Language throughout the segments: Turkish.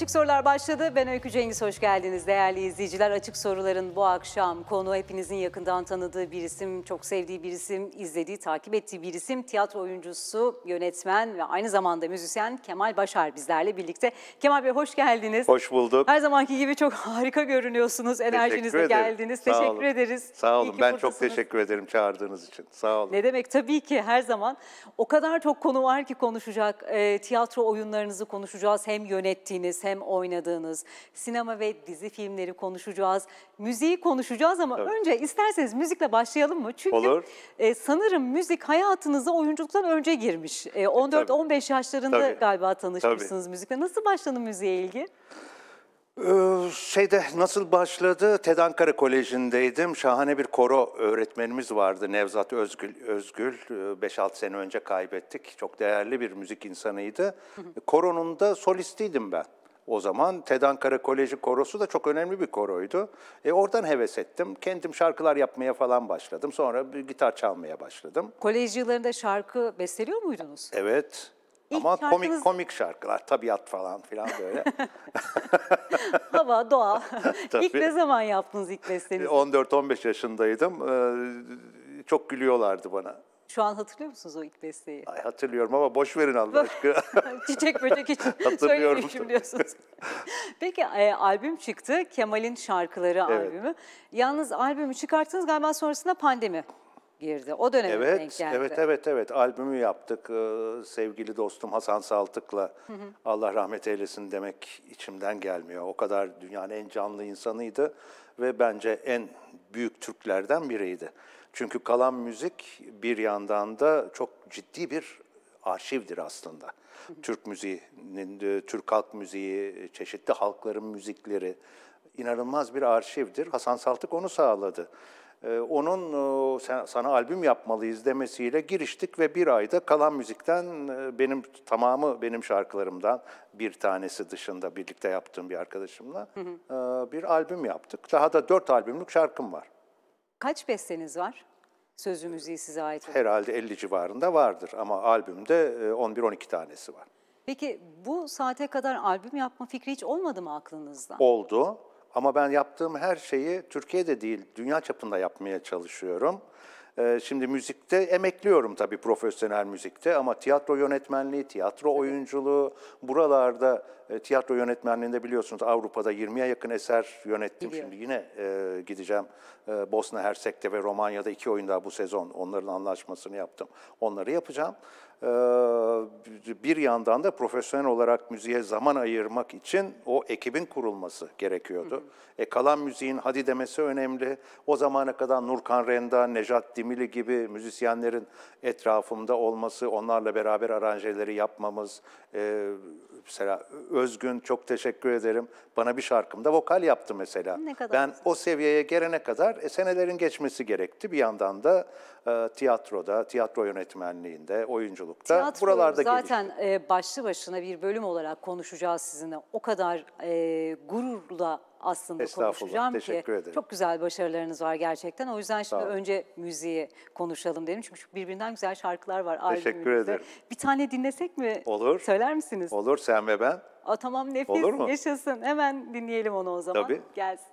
Açık sorular başladı. Ben Öykü Cengiz. Hoş geldiniz değerli izleyiciler. Açık soruların bu akşam konu hepinizin yakından tanıdığı bir isim, çok sevdiği bir isim, izlediği, takip ettiği bir isim. Tiyatro oyuncusu, yönetmen ve aynı zamanda müzisyen Kemal Başar bizlerle birlikte. Kemal Bey hoş geldiniz. Hoş bulduk. Her zamanki gibi çok harika görünüyorsunuz. Enerjinizle geldiniz. Sağ teşekkür olun. ederiz. Sağ olun. Ben çok teşekkür ederim çağırdığınız için. Sağ olun. Ne demek tabii ki her zaman. O kadar çok konu var ki konuşacak. E, tiyatro oyunlarınızı konuşacağız. Hem yönettiğiniz hem hem oynadığınız sinema ve dizi filmleri konuşacağız. Müziği konuşacağız ama Tabii. önce isterseniz müzikle başlayalım mı? Çünkü Olur. E, sanırım müzik hayatınıza oyunculuktan önce girmiş. E, 14-15 e, yaşlarında Tabii. galiba tanışmışsınız Tabii. müzikle. Nasıl başladı müziğe ilgi? Ee, şeyde nasıl başladı? TED Ankara Koleji'ndeydim. Şahane bir koro öğretmenimiz vardı Nevzat Özgül. Özgül 5-6 e, sene önce kaybettik. Çok değerli bir müzik insanıydı. Koronun da solistiydim ben o zaman. Tedankara Koleji Korosu da çok önemli bir koroydu. E, oradan heves ettim. Kendim şarkılar yapmaya falan başladım. Sonra bir gitar çalmaya başladım. Kolej yıllarında şarkı besteliyor muydunuz? Evet. İlk Ama şarkınız... komik komik şarkılar, tabiat falan filan böyle. Hava, doğa. İlk ne zaman yaptınız ilk e, bestenizi? 14-15 yaşındaydım. Ee, çok gülüyorlardı bana. Şu an hatırlıyor musunuz o ilk besteyi? Ay, hatırlıyorum ama boş verin Allah aşkına. Çiçek böcek için söylemeyeyim diyorsunuz. Peki e, albüm çıktı. Kemal'in şarkıları evet. albümü. Yalnız albümü çıkarttınız galiba sonrasında pandemi girdi. O döneme evet, denk geldi. Evet, evet, evet. Albümü yaptık. Ee, sevgili dostum Hasan Saltık'la Allah rahmet eylesin demek içimden gelmiyor. O kadar dünyanın en canlı insanıydı ve bence en büyük Türklerden biriydi. Çünkü kalan müzik bir yandan da çok ciddi bir arşivdir aslında. Türk müziğinin, e, Türk halk müziği, e, çeşitli halkların müzikleri inanılmaz bir arşivdir. Hasan Saltık onu sağladı. E, onun sana albüm yapmalıyız demesiyle giriştik ve bir ayda kalan müzikten benim tamamı benim şarkılarımdan bir tanesi dışında birlikte yaptığım bir arkadaşımla bir albüm yaptık. Daha da dört albümlük şarkım var. Kaç besteniz var? Sözlü müziği size ait Herhalde 50 civarında vardır ama albümde 11-12 e, tanesi var. Peki bu saate kadar albüm yapma fikri hiç olmadı mı aklınızda? Oldu ama ben yaptığım her şeyi Türkiye'de değil dünya çapında yapmaya çalışıyorum. E, şimdi müzikte emekliyorum tabii profesyonel müzikte ama tiyatro yönetmenliği, tiyatro oyunculuğu buralarda e, tiyatro yönetmenliğinde biliyorsunuz Avrupa'da 20'ye yakın eser yönettim. Biliyorum. Şimdi yine e, gideceğim e, Bosna Hersek'te ve Romanya'da iki oyun daha bu sezon. Onların anlaşmasını yaptım. Onları yapacağım. E, bir yandan da profesyonel olarak müziğe zaman ayırmak için o ekibin kurulması gerekiyordu. Hı hı. E, kalan müziğin hadi demesi önemli. O zamana kadar Nurkan Renda, Nejat Dimili gibi müzisyenlerin etrafımda olması, onlarla beraber aranjeleri yapmamız, e, mesela Özgün çok teşekkür ederim. Bana bir şarkımda vokal yaptı mesela. Ne kadar ben güzel. o seviyeye gelene kadar e, senelerin geçmesi gerekti. Bir yandan da e, tiyatroda, tiyatro yönetmenliğinde, oyunculukta. Tiyatro buralarda zaten e, başlı başına bir bölüm olarak konuşacağız sizinle. O kadar e, gururla aslında konuşacağım Teşekkür ki. Ederim. Çok güzel başarılarınız var gerçekten. O yüzden şimdi önce müziği konuşalım dedim. Çünkü birbirinden güzel şarkılar var. Teşekkür ederim. Bir tane dinlesek mi? Olur. Söyler misiniz? Olur sen ve ben. Aa, tamam nefis Olur mu? yaşasın. Hemen dinleyelim onu o zaman. Tabii. Gelsin.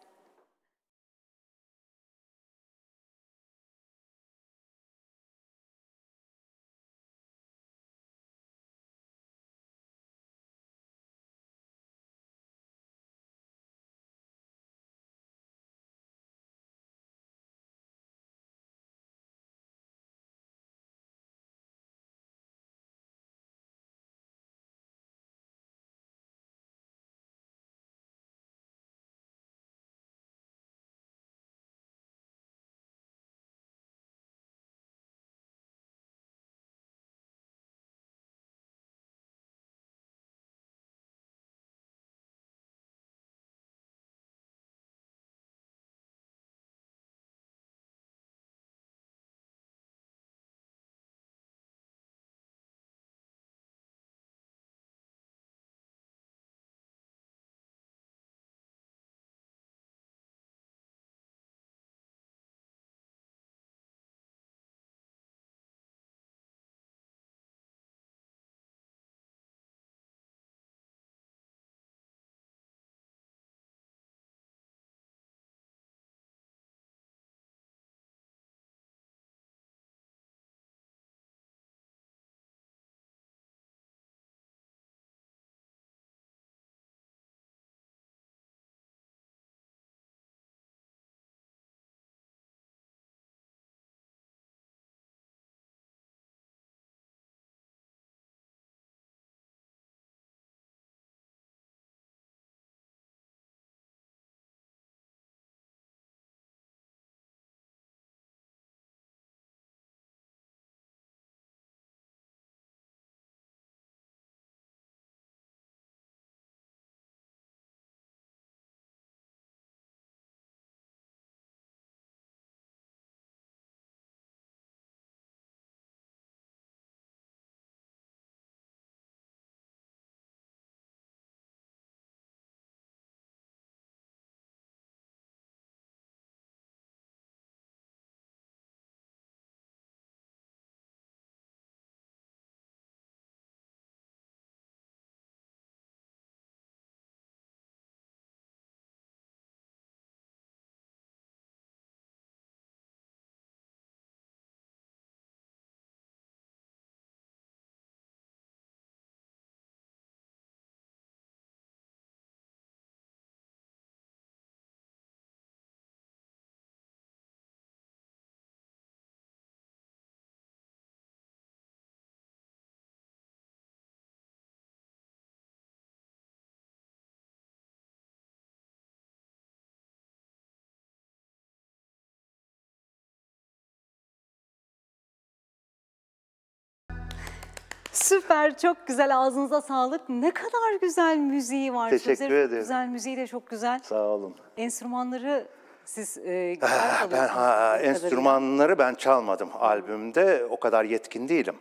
Süper, çok güzel. Ağzınıza sağlık. Ne kadar güzel müziği var. Teşekkür Sözleri ederim. güzel, müziği de çok güzel. Sağ olun. Enstrümanları siz e, ah, gitar ben, ha, Enstrümanları ben çalmadım albümde. O kadar yetkin değilim.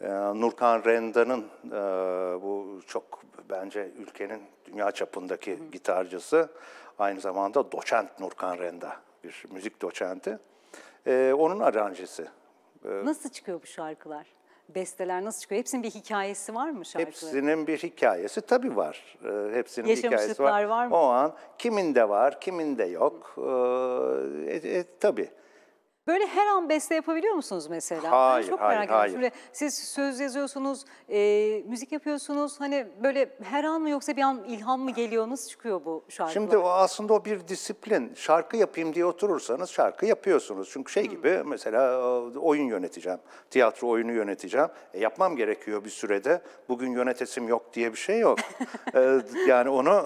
Ee, Nurkan Renda'nın e, bu çok bence ülkenin dünya çapındaki Hı. gitarcısı. Aynı zamanda doçent Nurkan Renda, bir müzik doçenti. Ee, onun aranjesi. Ee, Nasıl çıkıyor bu şarkılar? besteler nasıl çıkıyor? Hepsinin bir hikayesi var mı şarkıların? Hepsinin bir hikayesi tabii var. E, hepsinin hikayesi var. var mı? O an kiminde var, kiminde yok. Ee, e, e, tabii. Böyle her an beste yapabiliyor musunuz mesela? Hayır, çok hayır, merak ediyorum. Şimdi siz söz yazıyorsunuz, e, müzik yapıyorsunuz. Hani böyle her an mı yoksa bir an ilham mı geliyor? Nasıl çıkıyor bu şarkılar? Şimdi o aslında o bir disiplin. Şarkı yapayım diye oturursanız şarkı yapıyorsunuz. Çünkü şey gibi mesela e, oyun yöneteceğim, tiyatro oyunu yöneteceğim. E, yapmam gerekiyor bir sürede. Bugün yönetesim yok diye bir şey yok. e, yani onu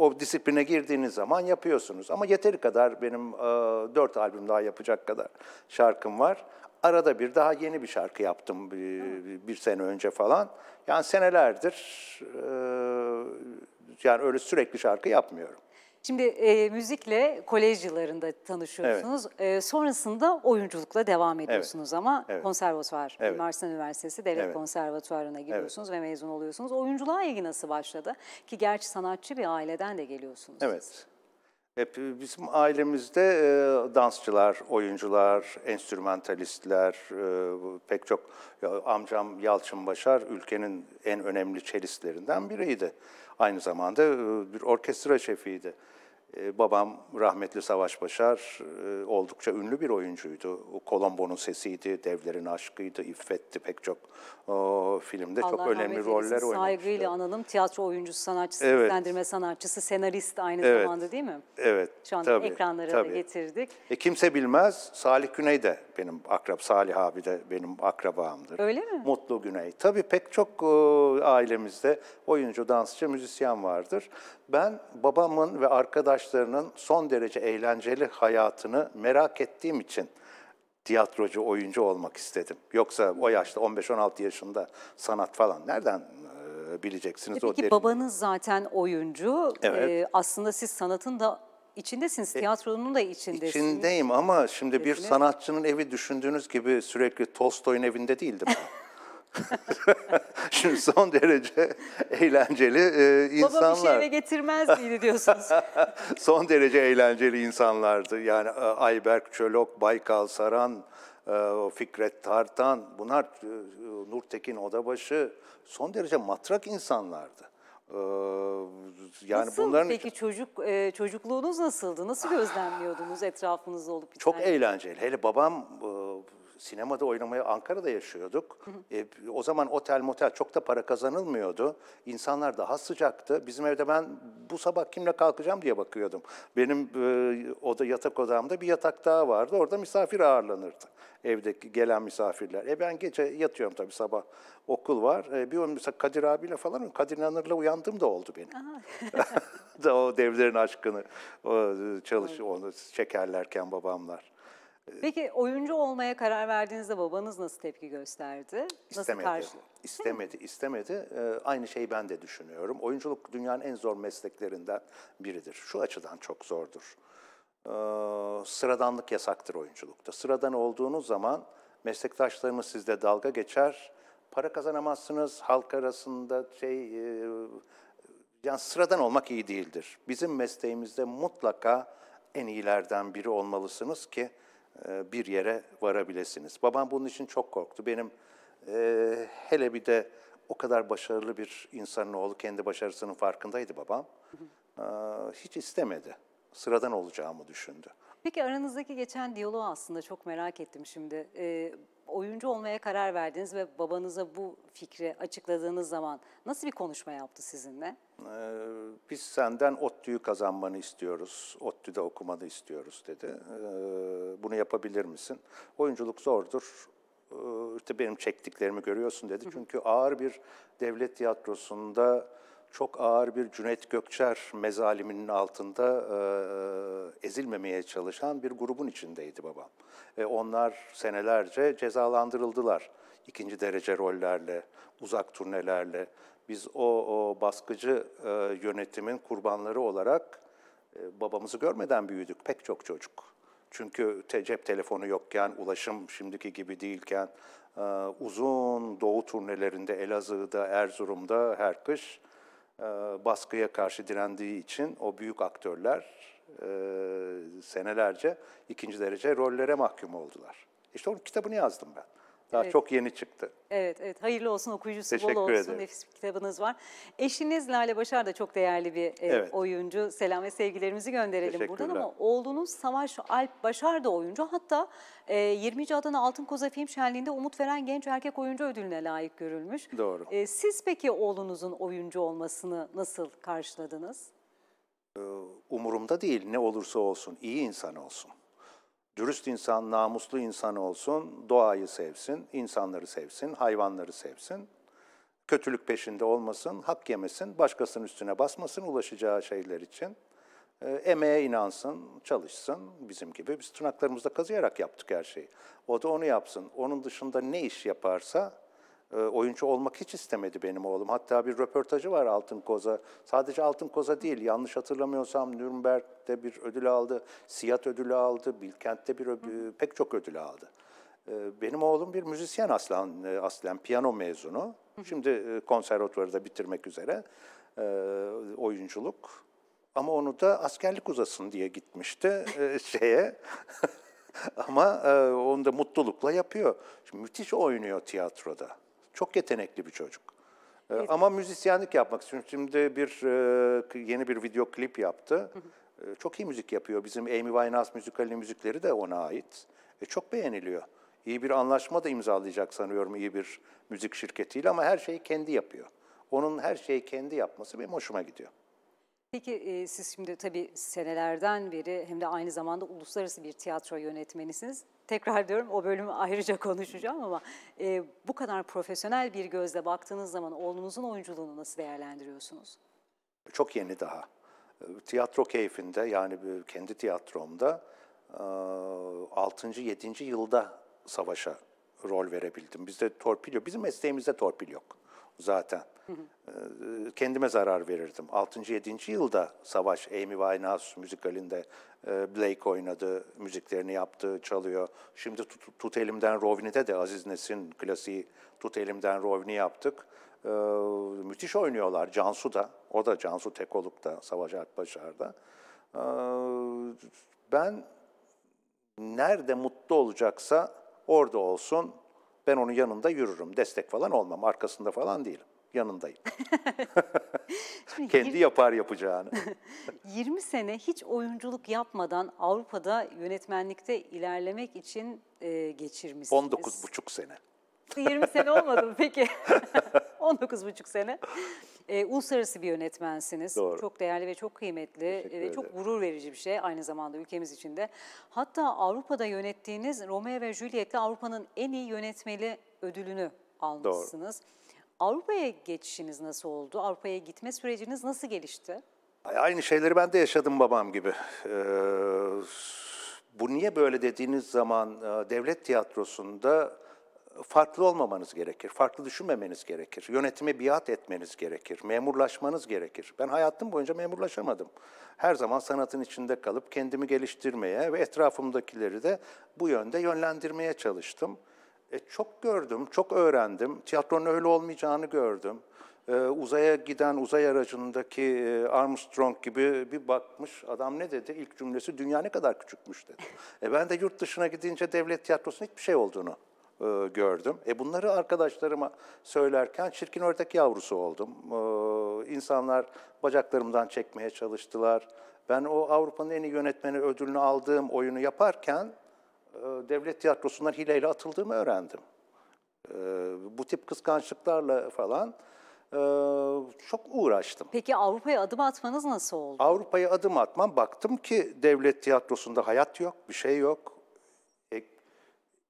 o disipline girdiğiniz zaman yapıyorsunuz. Ama yeteri kadar benim e, dört albüm daha yapacak kadar şarkım var. Arada bir daha yeni bir şarkı yaptım bir, bir sene önce falan. Yani senelerdir e, yani öyle sürekli şarkı yapmıyorum. Şimdi e, müzikle kolej yıllarında tanışıyorsunuz. Evet. E, sonrasında oyunculukla devam ediyorsunuz evet. ama evet. konservatuvar, evet. Mimar Üniversitesi Devlet evet. Konservatuvarı'na giriyorsunuz evet. ve mezun oluyorsunuz. Oyunculuğa ilgi nasıl başladı? Ki gerçi sanatçı bir aileden de geliyorsunuz. Evet. Siz. Hep bizim ailemizde e, dansçılar, oyuncular, enstrümantalistler, e, pek çok ya, amcam Yalçın Başar ülkenin en önemli çelistlerinden biriydi. Aynı zamanda e, bir orkestra şefiydi. Ee, babam rahmetli Savaş Başar e, oldukça ünlü bir oyuncuydu. Kolombo'nun sesiydi, Devlerin Aşkı'ydı, İffet'ti pek çok o, filmde Allah çok önemli roller oynadı. Saygıyla analım tiyatro oyuncusu, sanatçısı, evet. seslendirme sanatçısı, senarist aynı evet. zamanda değil mi? Evet. Şu an tabii, ekranlara tabii. da getirdik. E, kimse bilmez Salih Güney de benim akrab, Salih abi de benim akrabamdır. Öyle mi? Mutlu Güney. Tabii pek çok ailemizde oyuncu, dansçı, müzisyen vardır. Ben babamın ve arkadaş arkadaşlarının son derece eğlenceli hayatını merak ettiğim için tiyatrocu, oyuncu olmak istedim. Yoksa o yaşta 15-16 yaşında sanat falan nereden bileceksiniz Peki, o derin. babanız zaten oyuncu. Evet. Ee, aslında siz sanatın da içindesiniz, e, tiyatronun da içindesiniz. İçindeyim ama şimdi bir sanatçının evi düşündüğünüz gibi sürekli Tolstoy'un evinde değildim. Şimdi son derece eğlenceli e, insanlar. Baba bir şey eve getirmez miydi diyorsunuz? son derece eğlenceli insanlardı. Yani e, Ayberk Çölok, Baykal Saran, e, Fikret Tartan, bunlar e, Nurtekin Odabaşı son derece matrak insanlardı. Yani nasıl bunların... peki çocuk çocukluğunuz nasıldı? Nasıl gözlemliyordunuz etrafınızda olup biten? Çok eğlenceli. Hele babam sinemada oynamaya Ankara'da yaşıyorduk. Hı hı. E, o zaman otel motel çok da para kazanılmıyordu. İnsanlar daha sıcaktı. Bizim evde ben bu sabah kimle kalkacağım diye bakıyordum. Benim e, oda yatak odamda bir yatak daha vardı. Orada misafir ağırlanırdı. Evdeki gelen misafirler. E ben gece yatıyorum tabii sabah okul var. E, bir mesela Kadir abiyle falan Kadir İnanır'la uyandım da oldu benim. da o devlerin aşkını o, e, çalış onu çekerlerken babamlar. Peki oyuncu olmaya karar verdiğinizde babanız nasıl tepki gösterdi? Nasıl istemedi. İstemedi, istemedi. Ee, aynı şeyi ben de düşünüyorum. Oyunculuk dünyanın en zor mesleklerinden biridir. Şu açıdan çok zordur. Ee, sıradanlık yasaktır oyunculukta. Sıradan olduğunuz zaman meslektaşlarımız sizde dalga geçer, para kazanamazsınız, halk arasında şey... E, yani sıradan olmak iyi değildir. Bizim mesleğimizde mutlaka en iyilerden biri olmalısınız ki e, bir yere varabilesiniz. Babam bunun için çok korktu. Benim e, hele bir de o kadar başarılı bir insanın oğlu kendi başarısının farkındaydı babam. E, hiç istemedi. Sıradan olacağımı düşündü. Peki aranızdaki geçen diyaloğu aslında çok merak ettim şimdi. E, oyuncu olmaya karar verdiniz ve babanıza bu fikri açıkladığınız zaman nasıl bir konuşma yaptı sizinle? Ee, biz senden ODTÜ'yü kazanmanı istiyoruz, ODTÜ'de okumanı istiyoruz dedi. Ee, bunu yapabilir misin? Oyunculuk zordur, ee, işte benim çektiklerimi görüyorsun dedi. Çünkü ağır bir devlet tiyatrosunda çok ağır bir Cüneyt Gökçer mezaliminin altında e, e ezilmemeye çalışan bir grubun içindeydi babam. Ve onlar senelerce cezalandırıldılar. ikinci derece rollerle, uzak turnelerle. Biz o, o baskıcı e, yönetimin kurbanları olarak e, babamızı görmeden büyüdük pek çok çocuk. Çünkü te, cep telefonu yokken, ulaşım şimdiki gibi değilken, e, uzun doğu turnelerinde Elazığ'da, Erzurum'da her kış e, baskıya karşı direndiği için o büyük aktörler e, senelerce ikinci derece rollere mahkum oldular. İşte onun kitabını yazdım ben. Daha evet. çok yeni çıktı. Evet, evet. Hayırlı olsun, okuyucusu Teşekkür bol olsun. Ederim. Nefis bir kitabınız var. Eşiniz Lale Başar da çok değerli bir e, evet. oyuncu. Selam ve sevgilerimizi gönderelim buradan ama oğlunuz Savaş Alp Başar da oyuncu. Hatta 20. E, Adana Altın Koza Film Şenliği'nde Umut Veren Genç Erkek Oyuncu Ödülü'ne layık görülmüş. Doğru. E, siz peki oğlunuzun oyuncu olmasını nasıl karşıladınız? Ee, umurumda değil ne olursa olsun, iyi insan olsun. Dürüst insan, namuslu insan olsun, doğayı sevsin, insanları sevsin, hayvanları sevsin. Kötülük peşinde olmasın, hak yemesin, başkasının üstüne basmasın ulaşacağı şeyler için. E, emeğe inansın, çalışsın bizim gibi. Biz tırnaklarımızda kazıyarak yaptık her şeyi. O da onu yapsın. Onun dışında ne iş yaparsa ee, oyuncu olmak hiç istemedi benim oğlum. Hatta bir röportajı var Altın Koza. Sadece Altın Koza değil, yanlış hatırlamıyorsam Nürnberg'de bir ödül aldı, Siyat ödülü aldı, Bilkent'te bir pek çok ödül aldı. Ee, benim oğlum bir müzisyen aslan, e, aslen piyano mezunu. Şimdi e, konservatuvarı da bitirmek üzere e, oyunculuk. Ama onu da askerlik uzasın diye gitmişti şeye. Ama onu da mutlulukla yapıyor. Şimdi müthiş oynuyor tiyatroda. Çok yetenekli bir çocuk. Ee, evet. Ama müzisyenlik yapmak istiyorum. Şimdi bir e, yeni bir video klip yaptı. Hı hı. Ee, çok iyi müzik yapıyor. Bizim Amy Winehouse müzikalinin müzikleri de ona ait. E, çok beğeniliyor. İyi bir anlaşma da imzalayacak sanıyorum iyi bir müzik şirketiyle ama her şeyi kendi yapıyor. Onun her şeyi kendi yapması benim hoşuma gidiyor. Peki e, siz şimdi tabii senelerden beri hem de aynı zamanda uluslararası bir tiyatro yönetmenisiniz. Tekrar diyorum o bölümü ayrıca konuşacağım ama e, bu kadar profesyonel bir gözle baktığınız zaman oğlunuzun oyunculuğunu nasıl değerlendiriyorsunuz? Çok yeni daha. Tiyatro keyfinde yani kendi tiyatromda 6. 7. yılda savaşa rol verebildim. Bizde torpil yok. Bizim mesleğimizde torpil yok zaten. Ee, kendime zarar verirdim. 6. 7. yılda Savaş, Amy Winehouse müzikalinde e, Blake oynadı, müziklerini yaptı, çalıyor. Şimdi Tut, tut Elimden Rovni'de de Aziz Nesin klasiği Tut Elimden Rovni yaptık. Ee, müthiş oynuyorlar Cansu da. O da Cansu Tekoluk da Savaş Alpbaşar'da. Ee, ben nerede mutlu olacaksa orada olsun ben onun yanında yürürüm. Destek falan olmam. Arkasında falan değilim. Yanındayım. Kendi yapar yapacağını. 20 sene hiç oyunculuk yapmadan Avrupa'da yönetmenlikte ilerlemek için e, geçirmişsiniz. 19,5 sene. 20 sene olmadı mı peki? 19,5 sene. E, uluslararası bir yönetmensiniz. Doğru. Çok değerli ve çok kıymetli ve çok gurur verici bir şey aynı zamanda ülkemiz için de. Hatta Avrupa'da yönettiğiniz Romeo ve Juliet'le Avrupa'nın en iyi yönetmeli ödülünü almışsınız. Avrupa'ya geçişiniz nasıl oldu? Avrupa'ya gitme süreciniz nasıl gelişti? Aynı şeyleri ben de yaşadım babam gibi. Ee, bu niye böyle dediğiniz zaman e, devlet tiyatrosunda farklı olmamanız gerekir, farklı düşünmemeniz gerekir, yönetime biat etmeniz gerekir, memurlaşmanız gerekir. Ben hayatım boyunca memurlaşamadım. Her zaman sanatın içinde kalıp kendimi geliştirmeye ve etrafımdakileri de bu yönde yönlendirmeye çalıştım. E, çok gördüm, çok öğrendim, tiyatronun öyle olmayacağını gördüm. E, uzaya giden uzay aracındaki e, Armstrong gibi bir bakmış, adam ne dedi? İlk cümlesi dünya ne kadar küçükmüş dedi. E, ben de yurt dışına gidince devlet tiyatrosunun hiçbir şey olduğunu e, gördüm. E bunları arkadaşlarıma söylerken çirkin ördek yavrusu oldum. E, insanlar bacaklarımdan çekmeye çalıştılar. Ben o Avrupa'nın en iyi yönetmeni ödülünü aldığım oyunu yaparken e, devlet tiyatrosundan hileyle atıldığımı öğrendim. E, bu tip kıskançlıklarla falan e, çok uğraştım. Peki Avrupa'ya adım atmanız nasıl oldu? Avrupa'ya adım atmam baktım ki devlet tiyatrosunda hayat yok, bir şey yok.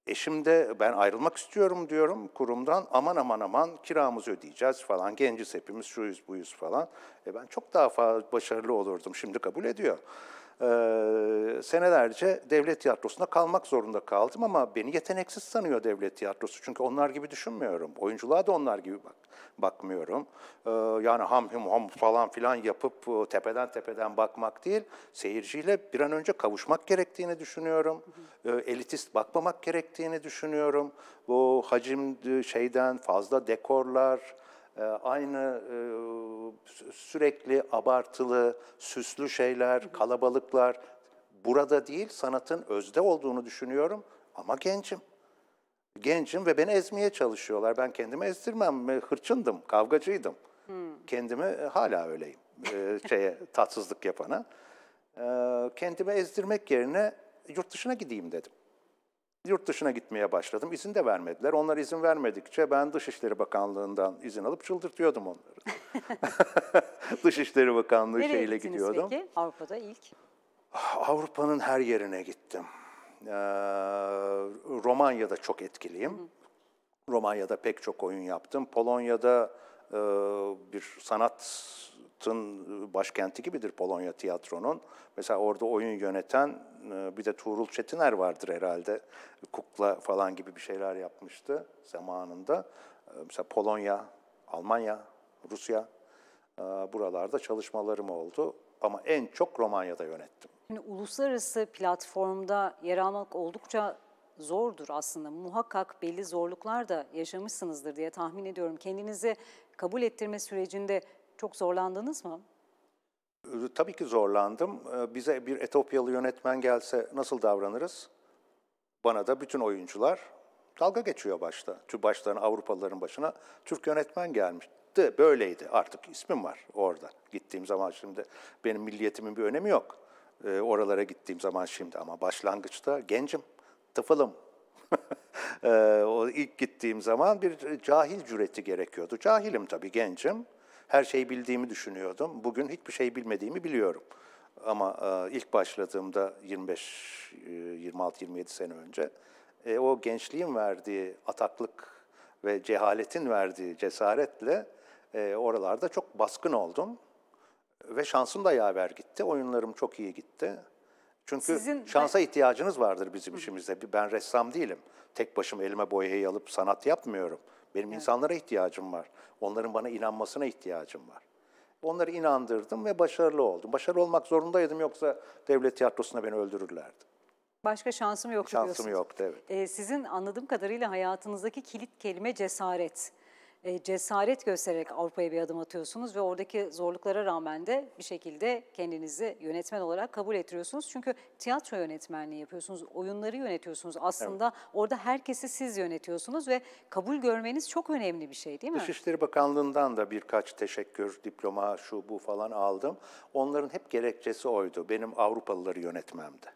Eşim de ben ayrılmak istiyorum diyorum kurumdan aman aman aman kiramızı ödeyeceğiz falan genciz hepimiz şuyuz buyuz falan. E ben çok daha fazla başarılı olurdum şimdi kabul ediyor e, senelerce devlet tiyatrosunda kalmak zorunda kaldım ama beni yeteneksiz sanıyor devlet tiyatrosu. Çünkü onlar gibi düşünmüyorum. Oyunculuğa da onlar gibi bak bakmıyorum. E, yani ham hum ham falan filan yapıp e, tepeden tepeden bakmak değil, seyirciyle bir an önce kavuşmak gerektiğini düşünüyorum. E, elitist bakmamak gerektiğini düşünüyorum. Bu hacim şeyden fazla dekorlar, ee, aynı e, sürekli abartılı, süslü şeyler, kalabalıklar burada değil sanatın özde olduğunu düşünüyorum ama gencim. Gencim ve beni ezmeye çalışıyorlar. Ben kendimi ezdirmem, e, hırçındım, kavgacıydım. Hmm. Kendimi e, hala öyleyim, şeye tatsızlık yapana. Ee, kendimi ezdirmek yerine yurt dışına gideyim dedim yurt dışına gitmeye başladım. İzin de vermediler. Onlar izin vermedikçe ben Dışişleri Bakanlığı'ndan izin alıp çıldırtıyordum onları. Dışişleri Bakanlığı Nereye şeyle gidiyordum. peki Avrupa'da ilk? Ah, Avrupa'nın her yerine gittim. Ee, Romanya'da çok etkiliyim. Romanya'da pek çok oyun yaptım. Polonya'da e, bir sanat Sanat'ın ıı, başkenti gibidir Polonya tiyatronun. Mesela orada oyun yöneten ıı, bir de Tuğrul Çetiner vardır herhalde. Kukla falan gibi bir şeyler yapmıştı zamanında. Mesela Polonya, Almanya, Rusya ıı, buralarda çalışmalarım oldu. Ama en çok Romanya'da yönettim. Yani uluslararası platformda yer almak oldukça zordur aslında. Muhakkak belli zorluklar da yaşamışsınızdır diye tahmin ediyorum. Kendinizi kabul ettirme sürecinde çok zorlandınız mı? Ee, tabii ki zorlandım. Ee, bize bir Etopyalı yönetmen gelse nasıl davranırız? Bana da bütün oyuncular dalga geçiyor başta. Çünkü başlarına Avrupalıların başına Türk yönetmen gelmişti. Böyleydi. Artık ismim var orada. Gittiğim zaman şimdi benim milliyetimin bir önemi yok. E, oralara gittiğim zaman şimdi ama başlangıçta gencim, tıfılım. e, o ilk gittiğim zaman bir cahil cüreti gerekiyordu. Cahilim tabii, gencim her şeyi bildiğimi düşünüyordum. Bugün hiçbir şey bilmediğimi biliyorum. Ama e, ilk başladığımda 25, e, 26-27 sene önce e, o gençliğin verdiği ataklık ve cehaletin verdiği cesaretle e, oralarda çok baskın oldum. Ve şansım da yaver gitti. Oyunlarım çok iyi gitti. Çünkü Sizin... şansa ihtiyacınız vardır bizim işimizde. Ben ressam değilim. Tek başım elime boyayı alıp sanat yapmıyorum. Benim evet. insanlara ihtiyacım var. Onların bana inanmasına ihtiyacım var. Onları inandırdım ve başarılı oldum. Başarılı olmak zorundaydım yoksa devlet tiyatrosunda beni öldürürlerdi. Başka şansım yoktu şansım diyorsunuz. Şansım yoktu evet. Ee, sizin anladığım kadarıyla hayatınızdaki kilit kelime cesaret. E, cesaret göstererek Avrupa'ya bir adım atıyorsunuz ve oradaki zorluklara rağmen de bir şekilde kendinizi yönetmen olarak kabul ettiriyorsunuz. Çünkü tiyatro yönetmenliği yapıyorsunuz, oyunları yönetiyorsunuz. Aslında evet. orada herkesi siz yönetiyorsunuz ve kabul görmeniz çok önemli bir şey değil mi? Dışişleri Bakanlığı'ndan da birkaç teşekkür, diploma, şu bu falan aldım. Onların hep gerekçesi oydu. Benim Avrupalıları yönetmemdi.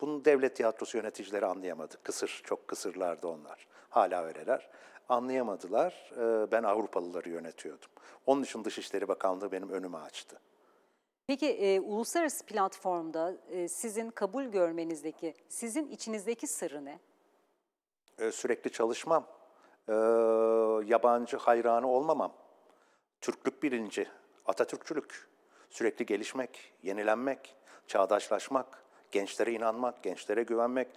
Bunu devlet tiyatrosu yöneticileri anlayamadı. Kısır, çok kısırlardı onlar. Hala öyleler anlayamadılar. Ee, ben Avrupalıları yönetiyordum. Onun için Dışişleri Bakanlığı benim önümü açtı. Peki e, uluslararası platformda e, sizin kabul görmenizdeki, sizin içinizdeki sırrı ne? E, sürekli çalışmam, e, yabancı hayranı olmamam, Türklük birinci, Atatürkçülük, sürekli gelişmek, yenilenmek, çağdaşlaşmak, gençlere inanmak, gençlere güvenmek,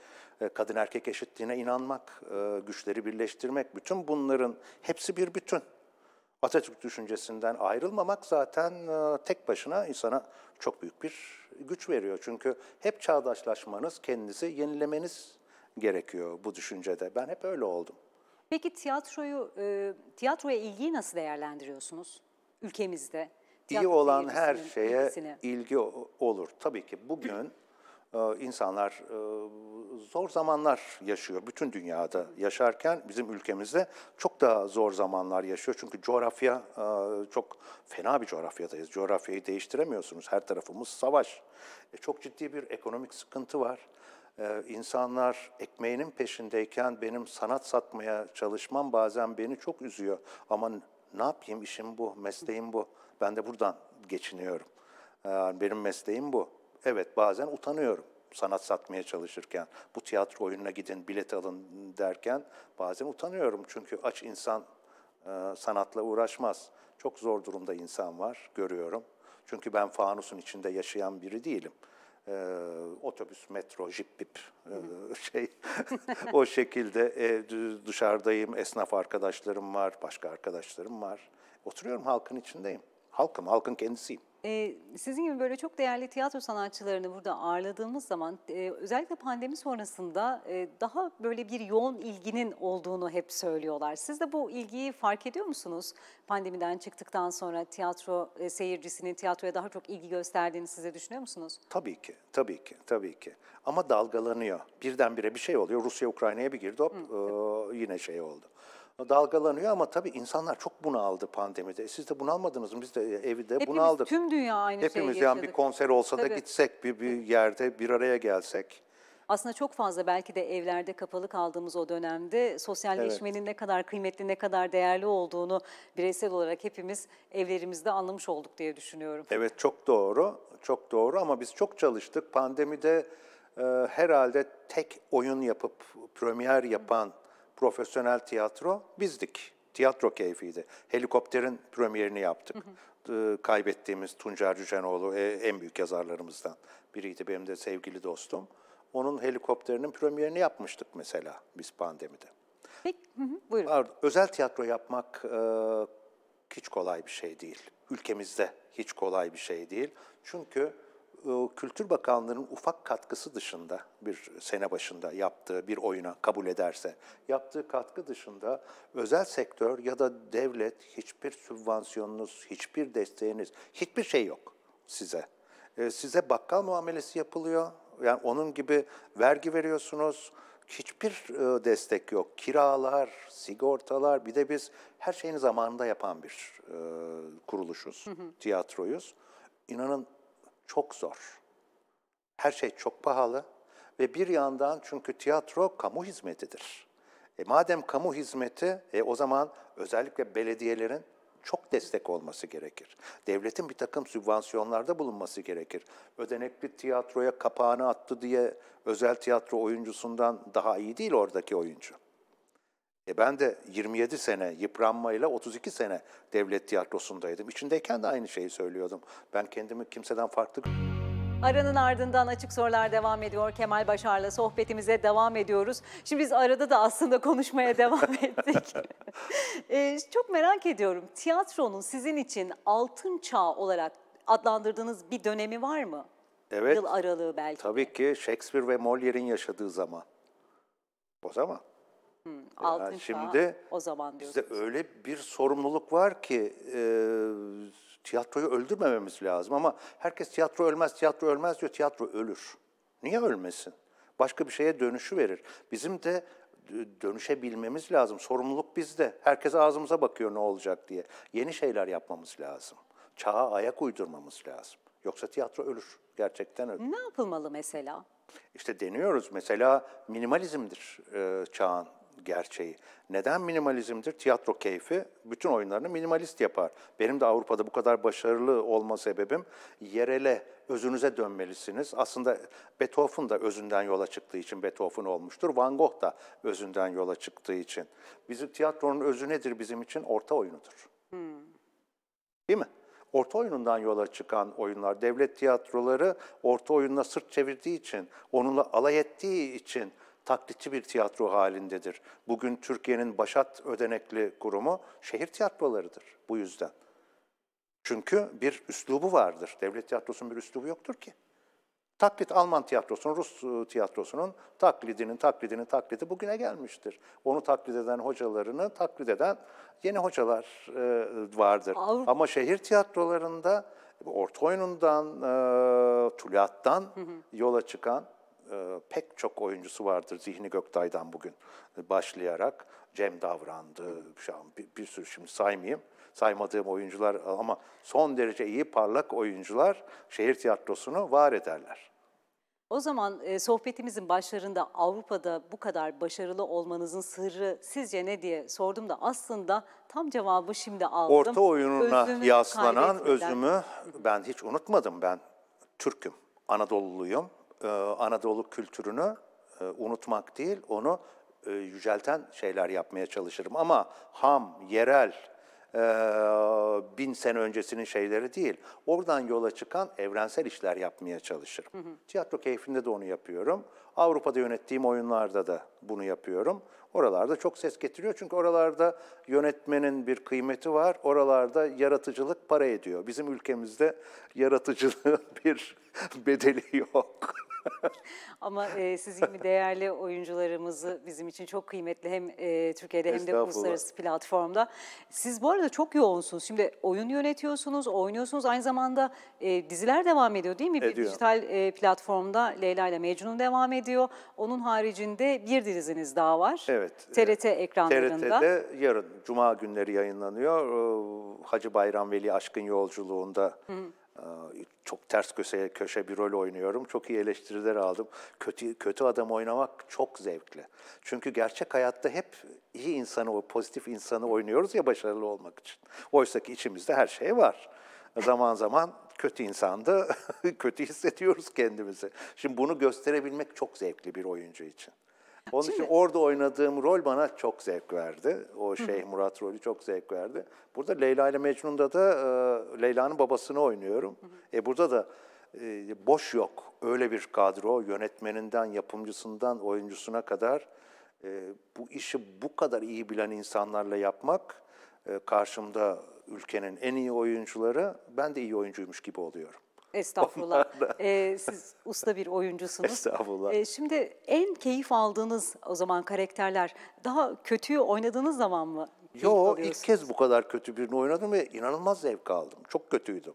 e, kadın erkek eşitliğine inanmak, e, güçleri birleştirmek, bütün bunların hepsi bir bütün. Atatürk düşüncesinden ayrılmamak zaten e, tek başına insana çok büyük bir güç veriyor. Çünkü hep çağdaşlaşmanız, kendinizi yenilemeniz gerekiyor bu düşüncede. Ben hep öyle oldum. Peki tiyatroyu tiyatroya ilgiyi nasıl değerlendiriyorsunuz ülkemizde? İyi olan her şeye ilgisini. ilgi olur. Tabii ki bugün Ee, insanlar e, zor zamanlar yaşıyor. Bütün dünyada yaşarken bizim ülkemizde çok daha zor zamanlar yaşıyor. Çünkü coğrafya e, çok fena bir coğrafyadayız. Coğrafyayı değiştiremiyorsunuz. Her tarafımız savaş. E, çok ciddi bir ekonomik sıkıntı var. Ee, insanlar ekmeğinin peşindeyken benim sanat satmaya çalışmam bazen beni çok üzüyor. Ama ne yapayım işim bu, mesleğim bu. Ben de buradan geçiniyorum. benim mesleğim bu. Evet bazen utanıyorum sanat satmaya çalışırken. Bu tiyatro oyununa gidin, bilet alın derken bazen utanıyorum. Çünkü aç insan e, sanatla uğraşmaz. Çok zor durumda insan var, görüyorum. Çünkü ben fanusun içinde yaşayan biri değilim. Ee, otobüs, metro, jip, bip e, şey o şekilde e, dışarıdayım, esnaf arkadaşlarım var, başka arkadaşlarım var. Oturuyorum halkın içindeyim halkım, halkın kendisiyim. Ee, sizin gibi böyle çok değerli tiyatro sanatçılarını burada ağırladığımız zaman e, özellikle pandemi sonrasında e, daha böyle bir yoğun ilginin olduğunu hep söylüyorlar. Siz de bu ilgiyi fark ediyor musunuz? Pandemiden çıktıktan sonra tiyatro e, seyircisinin tiyatroya daha çok ilgi gösterdiğini size düşünüyor musunuz? Tabii ki, tabii ki, tabii ki. Ama dalgalanıyor. Birdenbire bir şey oluyor. Rusya Ukrayna'ya bir girdi hop Hı, e, yine şey oldu dalgalanıyor ama tabii insanlar çok bunaldı pandemide. E, siz de bunalmadınız mı? Biz de e, evde Hepimiz, bunaldık. Tüm dünya aynı şeyi yaşadık. Hepimiz yani bir konser olsa tabii. da gitsek bir, bir yerde bir araya gelsek. Aslında çok fazla belki de evlerde kapalı kaldığımız o dönemde sosyalleşmenin evet. ne kadar kıymetli, ne kadar değerli olduğunu bireysel olarak hepimiz evlerimizde anlamış olduk diye düşünüyorum. Evet çok doğru, çok doğru ama biz çok çalıştık. Pandemide e, herhalde tek oyun yapıp premier yapan profesyonel tiyatro bizdik. Tiyatro keyfiydi. Helikopterin premierini yaptık. Hı hı. E, kaybettiğimiz Tuncer Cücenoğlu e, en büyük yazarlarımızdan biriydi. Benim de sevgili dostum. Onun helikopterinin premierini yapmıştık mesela biz pandemide. Peki, hı hı, buyurun. özel tiyatro yapmak e, hiç kolay bir şey değil. Ülkemizde hiç kolay bir şey değil. Çünkü Kültür Bakanlığı'nın ufak katkısı dışında bir sene başında yaptığı bir oyuna kabul ederse yaptığı katkı dışında özel sektör ya da devlet hiçbir sübvansiyonunuz, hiçbir desteğiniz, hiçbir şey yok size. E, size bakkal muamelesi yapılıyor. Yani onun gibi vergi veriyorsunuz. Hiçbir e, destek yok. Kiralar, sigortalar bir de biz her şeyini zamanında yapan bir e, kuruluşuz, tiyatroyuz. İnanın çok zor. Her şey çok pahalı ve bir yandan çünkü tiyatro kamu hizmetidir. E madem kamu hizmeti, e o zaman özellikle belediyelerin çok destek olması gerekir. Devletin bir takım sübvansiyonlarda bulunması gerekir. Ödenekli tiyatroya kapağını attı diye özel tiyatro oyuncusundan daha iyi değil oradaki oyuncu. E ben de 27 sene yıpranmayla 32 sene devlet tiyatrosundaydım. İçindeyken de aynı şeyi söylüyordum. Ben kendimi kimseden farklı... Aranın ardından açık sorular devam ediyor. Kemal Başar'la sohbetimize devam ediyoruz. Şimdi biz arada da aslında konuşmaya devam ettik. e, çok merak ediyorum. Tiyatronun sizin için altın çağ olarak adlandırdığınız bir dönemi var mı? Evet. Yıl aralığı belki. Tabii ki Shakespeare ve Molière'in yaşadığı zaman. O zaman. Altın yani şimdi o zaman diyorsunuz. bizde öyle bir sorumluluk var ki e, tiyatroyu öldürmememiz lazım ama herkes tiyatro ölmez, tiyatro ölmez diyor, tiyatro ölür. Niye ölmesin? Başka bir şeye dönüşü verir. Bizim de dönüşebilmemiz lazım. Sorumluluk bizde. Herkes ağzımıza bakıyor ne olacak diye. Yeni şeyler yapmamız lazım. Çağa ayak uydurmamız lazım. Yoksa tiyatro ölür. Gerçekten ölür. Ne yapılmalı mesela? İşte deniyoruz. Mesela minimalizmdir e, çağın gerçeği. Neden minimalizmdir? Tiyatro keyfi bütün oyunlarını minimalist yapar. Benim de Avrupa'da bu kadar başarılı olma sebebim yerele, özünüze dönmelisiniz. Aslında Beethoven da özünden yola çıktığı için Beethoven olmuştur. Van Gogh da özünden yola çıktığı için. Bizim tiyatronun özü nedir bizim için? Orta oyunudur. Hmm. Değil mi? orta oyunundan yola çıkan oyunlar, devlet tiyatroları orta oyununa sırt çevirdiği için, onunla alay ettiği için taklitçi bir tiyatro halindedir. Bugün Türkiye'nin başat ödenekli kurumu şehir tiyatrolarıdır bu yüzden. Çünkü bir üslubu vardır. Devlet tiyatrosunun bir üslubu yoktur ki. Taklit Alman tiyatrosunun, Rus e, tiyatrosunun taklidinin, taklidinin taklidi bugüne gelmiştir. Onu taklit eden hocalarını taklit eden yeni hocalar e, vardır. Avrupa. Ama şehir tiyatrolarında Orta oyunundan, e, Tulyat'tan yola çıkan e, pek çok oyuncusu vardır Zihni Göktay'dan bugün başlayarak. Cem Davran'dı, şu an bir, bir sürü şimdi saymayayım, saymadığım oyuncular ama son derece iyi parlak oyuncular şehir tiyatrosunu var ederler. O zaman e, sohbetimizin başlarında Avrupa'da bu kadar başarılı olmanızın sırrı sizce ne diye sordum da aslında tam cevabı şimdi aldım. Orta oyununa özümü yaslanan kaybetmeden. özümü ben hiç unutmadım ben Türk'üm, Anadolu'luyum e, Anadolu kültürünü e, unutmak değil, onu e, yücelten şeyler yapmaya çalışırım. Ama ham, yerel, bin sene öncesinin şeyleri değil. Oradan yola çıkan evrensel işler yapmaya çalışırım. Hı hı. Tiyatro keyfinde de onu yapıyorum. Avrupa'da yönettiğim oyunlarda da bunu yapıyorum. Oralarda çok ses getiriyor çünkü oralarda yönetmenin bir kıymeti var. Oralarda yaratıcılık para ediyor. Bizim ülkemizde yaratıcılığın bir bedeli yok. Ama e, siz gibi değerli oyuncularımızı bizim için çok kıymetli hem e, Türkiye'de hem de uluslararası platformda. Siz bu arada çok yoğunsunuz. Şimdi oyun yönetiyorsunuz, oynuyorsunuz. Aynı zamanda e, diziler devam ediyor değil mi? Ediyor. Bir dijital e, platformda Leyla ile Mecnun devam ediyor. Onun haricinde bir diziniz daha var. Evet. TRT e, ekranlarında. TRT'de yarın Cuma günleri yayınlanıyor. Hacı Bayram Veli Aşkın Yolculuğunda. Hı. Ee, çok ters köşe, köşe bir rol oynuyorum. Çok iyi eleştiriler aldım. Kötü, kötü adam oynamak çok zevkli. Çünkü gerçek hayatta hep iyi insanı, pozitif insanı oynuyoruz ya başarılı olmak için. Oysa ki içimizde her şey var. Zaman zaman kötü insanda kötü hissediyoruz kendimizi. Şimdi bunu gösterebilmek çok zevkli bir oyuncu için. Onun Şimdi, için orada oynadığım rol bana çok zevk verdi. O Şeyh Murat rolü çok zevk verdi. Burada Leyla ile Mecnun'da da e, Leyla'nın babasını oynuyorum. Hı. E burada da e, boş yok. Öyle bir kadro yönetmeninden, yapımcısından, oyuncusuna kadar e, bu işi bu kadar iyi bilen insanlarla yapmak e, karşımda ülkenin en iyi oyuncuları ben de iyi oyuncuymuş gibi oluyorum. Estağfurullah. ee, siz usta bir oyuncusunuz. Estağfurullah. Ee, şimdi en keyif aldığınız o zaman karakterler daha kötüyü oynadığınız zaman mı? Yo ilk kez bu kadar kötü birini oynadım ve inanılmaz zevk aldım. Çok kötüydüm.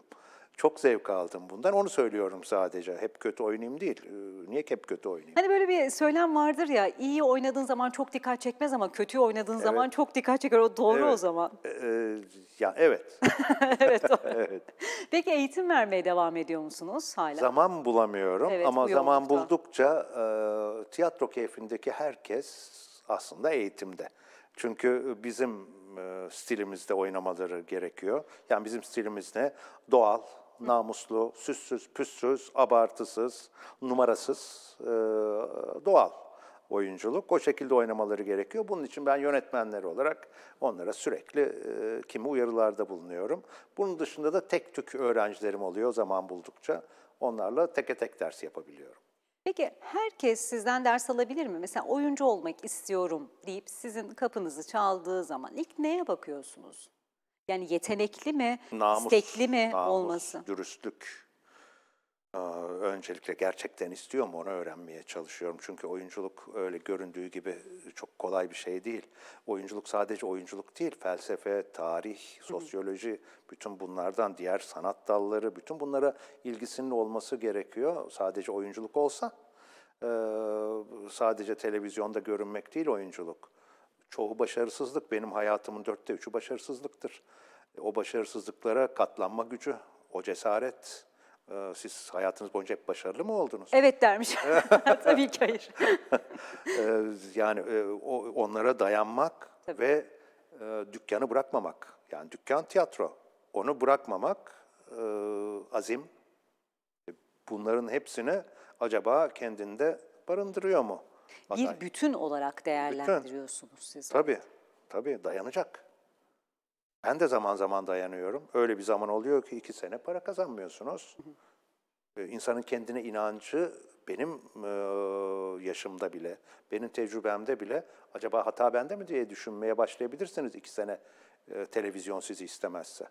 Çok zevk aldım bundan. Onu söylüyorum sadece. Hep kötü oynayayım değil. Ee, niye hep kötü oynayayım? Hani böyle bir söylem vardır ya, İyi oynadığın zaman çok dikkat çekmez ama kötü oynadığın evet. zaman çok dikkat çeker. O doğru evet. o zaman. Ee, e, ya evet. evet evet. Peki eğitim vermeye devam ediyor musunuz hala? Zaman bulamıyorum evet, ama bu zaman buldukça e, tiyatro keyfindeki herkes aslında eğitimde. Çünkü bizim e, stilimizde oynamaları gerekiyor. Yani bizim stilimiz ne? Doğal, namuslu, süssüz, püssüz, abartısız, numarasız, e, doğal oyunculuk. O şekilde oynamaları gerekiyor. Bunun için ben yönetmenler olarak onlara sürekli e, kimi uyarılarda bulunuyorum. Bunun dışında da tek tük öğrencilerim oluyor zaman buldukça. Onlarla teke tek ders yapabiliyorum. Peki herkes sizden ders alabilir mi? Mesela oyuncu olmak istiyorum deyip sizin kapınızı çaldığı zaman ilk neye bakıyorsunuz? Yani yetenekli mi, namus, istekli mi namus, olması? dürüstlük. öncelikle gerçekten istiyor mu onu öğrenmeye çalışıyorum. Çünkü oyunculuk öyle göründüğü gibi çok kolay bir şey değil. Oyunculuk sadece oyunculuk değil, felsefe, tarih, sosyoloji, bütün bunlardan diğer sanat dalları, bütün bunlara ilgisinin olması gerekiyor. Sadece oyunculuk olsa, sadece televizyonda görünmek değil oyunculuk çoğu başarısızlık. Benim hayatımın dörtte üçü başarısızlıktır. O başarısızlıklara katlanma gücü, o cesaret. Ee, siz hayatınız boyunca hep başarılı mı oldunuz? Evet dermiş. Tabii ki hayır. Ee, yani e, onlara dayanmak Tabii. ve e, dükkanı bırakmamak. Yani dükkan tiyatro. Onu bırakmamak e, azim. Bunların hepsini acaba kendinde barındırıyor mu? Bakan, bir bütün olarak değerlendiriyorsunuz bütün. siz. Tabii, tabii dayanacak. Ben de zaman zaman dayanıyorum. Öyle bir zaman oluyor ki iki sene para kazanmıyorsunuz. İnsanın kendine inancı benim yaşımda bile, benim tecrübemde bile acaba hata bende mi diye düşünmeye başlayabilirsiniz iki sene televizyon sizi istemezse.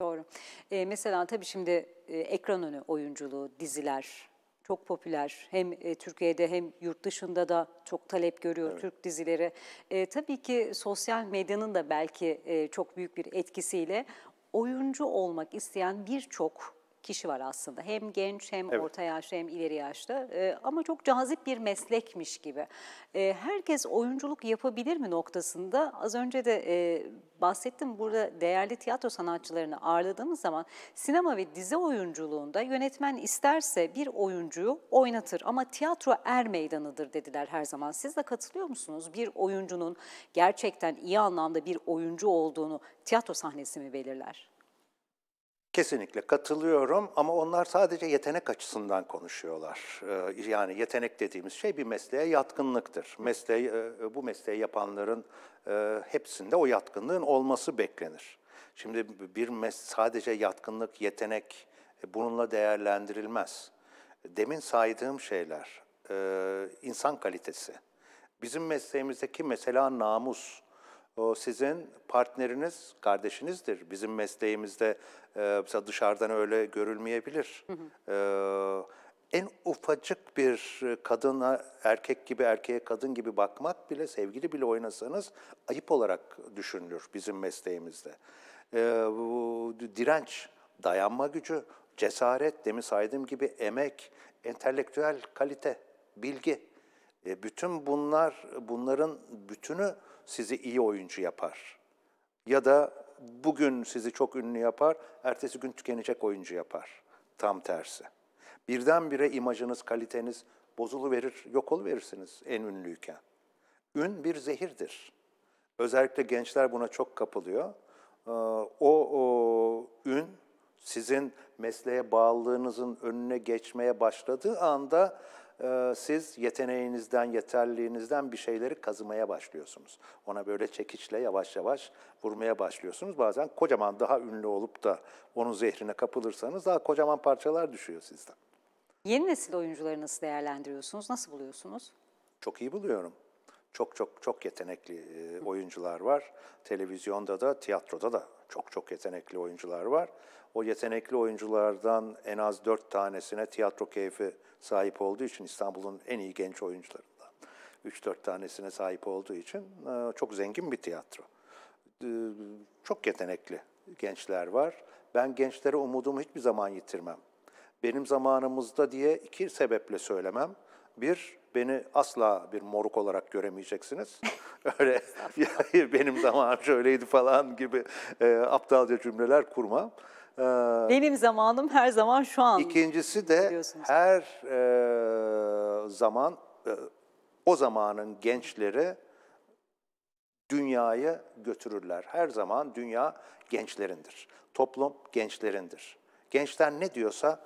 Doğru. Ee, mesela tabii şimdi ekran önü oyunculuğu, diziler, çok popüler. Hem e, Türkiye'de hem yurt dışında da çok talep görüyor evet. Türk dizileri. E, tabii ki sosyal medyanın da belki e, çok büyük bir etkisiyle oyuncu olmak isteyen birçok kişi var aslında. Hem genç hem evet. orta yaşlı hem ileri yaşlı e, ama çok cazip bir meslekmiş gibi. E, herkes oyunculuk yapabilir mi noktasında az önce de e, bahsettim burada değerli tiyatro sanatçılarını ağırladığımız zaman sinema ve dizi oyunculuğunda yönetmen isterse bir oyuncuyu oynatır ama tiyatro er meydanıdır dediler her zaman. Siz de katılıyor musunuz? Bir oyuncunun gerçekten iyi anlamda bir oyuncu olduğunu tiyatro sahnesi mi belirler? Kesinlikle katılıyorum ama onlar sadece yetenek açısından konuşuyorlar. Ee, yani yetenek dediğimiz şey bir mesleğe yatkınlıktır. Mesleği, e, e, bu mesleği yapanların e, hepsinde o yatkınlığın olması beklenir. Şimdi bir mes sadece yatkınlık, yetenek bununla değerlendirilmez. Demin saydığım şeyler, insan kalitesi. Bizim mesleğimizdeki mesela namus, o sizin partneriniz, kardeşinizdir. Bizim mesleğimizde e, mesela dışarıdan öyle görülmeyebilir. Hı hı. E, en ufacık bir kadına erkek gibi, erkeğe kadın gibi bakmak bile, sevgili bile oynasanız ayıp olarak düşünülür bizim mesleğimizde. E, bu, direnç, dayanma gücü, cesaret, demin saydığım gibi emek, entelektüel kalite, bilgi. E, bütün bunlar, bunların bütünü sizi iyi oyuncu yapar. Ya da bugün sizi çok ünlü yapar, ertesi gün tükenecek oyuncu yapar. Tam tersi. Birdenbire imajınız, kaliteniz bozulu verir, yok oluverirsiniz en ünlüyken. Ün bir zehirdir. Özellikle gençler buna çok kapılıyor. Ee, o, o ün sizin mesleğe bağlılığınızın önüne geçmeye başladığı anda e, siz yeteneğinizden, yeterliğinizden bir şeyleri kazımaya başlıyorsunuz. Ona böyle çekiçle yavaş yavaş vurmaya başlıyorsunuz. Bazen kocaman daha ünlü olup da onun zehrine kapılırsanız daha kocaman parçalar düşüyor sizden. Yeni nesil oyuncuları nasıl değerlendiriyorsunuz? Nasıl buluyorsunuz? Çok iyi buluyorum. Çok çok çok yetenekli e, oyuncular var. Televizyonda da, tiyatroda da çok çok yetenekli oyuncular var o yetenekli oyunculardan en az dört tanesine tiyatro keyfi sahip olduğu için İstanbul'un en iyi genç oyuncularından üç dört tanesine sahip olduğu için e, çok zengin bir tiyatro. E, çok yetenekli gençler var. Ben gençlere umudumu hiçbir zaman yitirmem. Benim zamanımızda diye iki sebeple söylemem. Bir, beni asla bir moruk olarak göremeyeceksiniz. Öyle benim zamanım şöyleydi falan gibi e, aptalca cümleler kurmam. Ee, Benim zamanım her zaman şu an. İkincisi de her e, zaman e, o zamanın gençleri dünyayı götürürler. Her zaman dünya gençlerindir. Toplum gençlerindir. Gençler ne diyorsa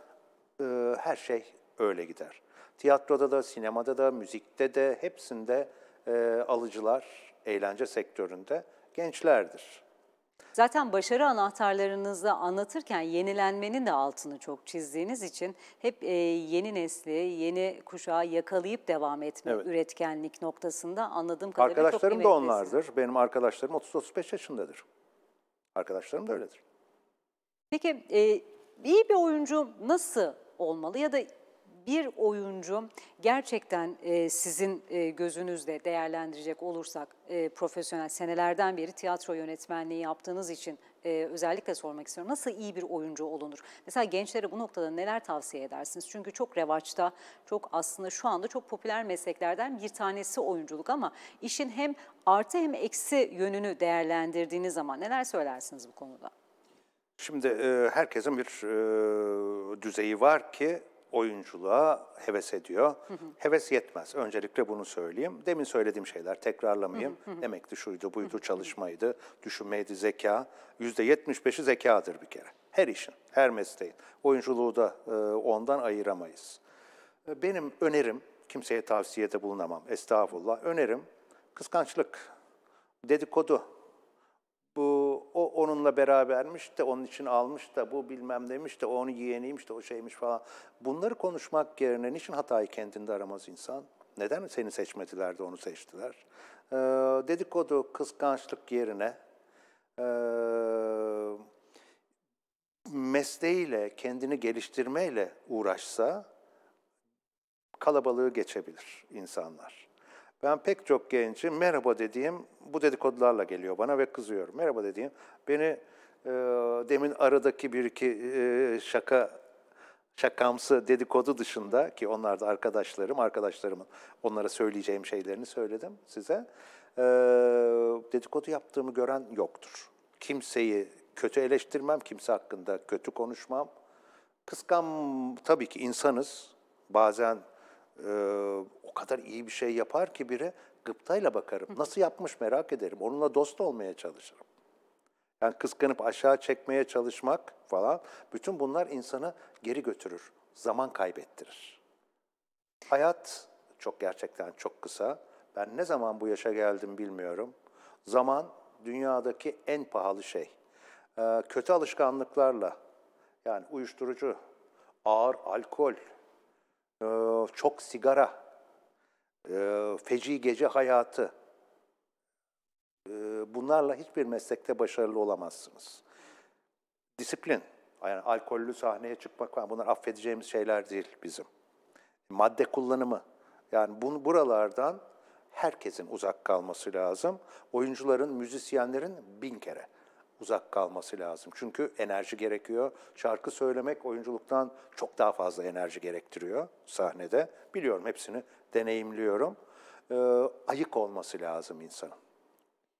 e, her şey öyle gider. Tiyatroda da, sinemada da, müzikte de, hepsinde e, alıcılar, eğlence sektöründe gençlerdir. Zaten başarı anahtarlarınızı anlatırken yenilenmenin de altını çok çizdiğiniz için hep e, yeni nesli, yeni kuşağı yakalayıp devam etme evet. üretkenlik noktasında anladığım kadarıyla Arkadaşlarım çok da onlardır. Benim arkadaşlarım 30-35 yaşındadır. Arkadaşlarım da öyledir. Peki e, iyi bir oyuncu nasıl olmalı ya da bir oyuncu gerçekten e, sizin e, gözünüzde değerlendirecek olursak e, profesyonel senelerden beri tiyatro yönetmenliği yaptığınız için özellikle sormak istiyorum. Nasıl iyi bir oyuncu olunur? Mesela gençlere bu noktada neler tavsiye edersiniz? Çünkü çok revaçta, çok aslında şu anda çok popüler mesleklerden bir tanesi oyunculuk ama işin hem artı hem eksi yönünü değerlendirdiğiniz zaman neler söylersiniz bu konuda? Şimdi herkesin bir düzeyi var ki oyunculuğa heves ediyor. Hı hı. Heves yetmez. Öncelikle bunu söyleyeyim. Demin söylediğim şeyler tekrarlamayayım. Hı hı. Emekti şuydu, buydu, çalışmaydı, düşünmeydi, zeka. Yüzde beşi zekadır bir kere. Her işin, her mesleğin. Oyunculuğu da e, ondan ayıramayız. E, benim önerim, kimseye tavsiyede bulunamam, estağfurullah. Önerim kıskançlık, dedikodu, bu o onunla berabermiş de onun için almış da bu bilmem demiş de onun yeğeniymiş de o şeymiş falan. Bunları konuşmak yerine niçin hatayı kendinde aramaz insan? Neden seni seçmediler de onu seçtiler? Ee, dedikodu, kıskançlık yerine e, mesleğiyle, kendini geliştirmeyle uğraşsa kalabalığı geçebilir insanlar. Ben pek çok genci merhaba dediğim bu dedikodularla geliyor bana ve kızıyorum. Merhaba dediğim beni e, demin aradaki bir iki e, şaka şakamsı dedikodu dışında ki onlar da arkadaşlarım, arkadaşlarımın onlara söyleyeceğim şeylerini söyledim size. E, dedikodu yaptığımı gören yoktur. Kimseyi kötü eleştirmem, kimse hakkında kötü konuşmam. Kıskan tabii ki insanız. Bazen e, o kadar iyi bir şey yapar ki biri gıptayla bakarım. Nasıl yapmış merak ederim. Onunla dost olmaya çalışırım. Yani kıskanıp aşağı çekmeye çalışmak falan. Bütün bunlar insanı geri götürür. Zaman kaybettirir. Hayat çok gerçekten çok kısa. Ben ne zaman bu yaşa geldim bilmiyorum. Zaman dünyadaki en pahalı şey. Ee, kötü alışkanlıklarla yani uyuşturucu, ağır alkol, ee, çok sigara ee, feci gece hayatı. Ee, bunlarla hiçbir meslekte başarılı olamazsınız. Disiplin, yani alkollü sahneye çıkmak falan bunlar affedeceğimiz şeyler değil bizim. Madde kullanımı, yani bun buralardan herkesin uzak kalması lazım. Oyuncuların, müzisyenlerin bin kere uzak kalması lazım. Çünkü enerji gerekiyor. Şarkı söylemek oyunculuktan çok daha fazla enerji gerektiriyor sahnede. Biliyorum hepsini deneyimliyorum. E, ayık olması lazım insanın.